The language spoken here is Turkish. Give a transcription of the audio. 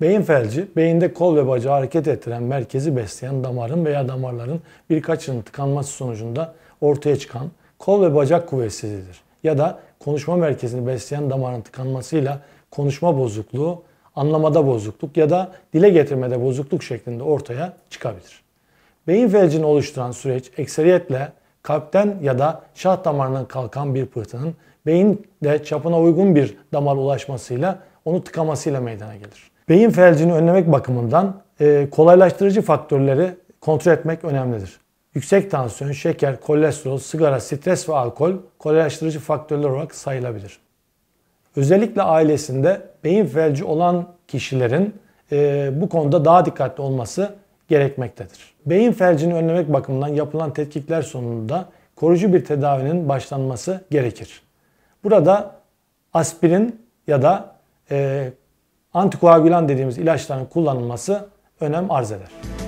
Beyin felci, beyinde kol ve bacağı hareket ettiren merkezi besleyen damarın veya damarların birkaçının tıkanması sonucunda ortaya çıkan kol ve bacak kuvvetsizliğidir. Ya da konuşma merkezini besleyen damarın tıkanmasıyla konuşma bozukluğu, anlamada bozukluk ya da dile getirmede bozukluk şeklinde ortaya çıkabilir. Beyin felcini oluşturan süreç ekseriyetle kalpten ya da şah damarından kalkan bir pıhtının beyinde çapına uygun bir damar ulaşmasıyla onu tıkamasıyla meydana gelir beyin felcini önlemek bakımından e, kolaylaştırıcı faktörleri kontrol etmek önemlidir. Yüksek tansiyon, şeker, kolesterol, sigara, stres ve alkol kolaylaştırıcı faktörler olarak sayılabilir. Özellikle ailesinde beyin felci olan kişilerin e, bu konuda daha dikkatli olması gerekmektedir. Beyin felcini önlemek bakımından yapılan tetkikler sonunda koruyucu bir tedavinin başlanması gerekir. Burada aspirin ya da e, antikoagülan dediğimiz ilaçların kullanılması önem arz eder.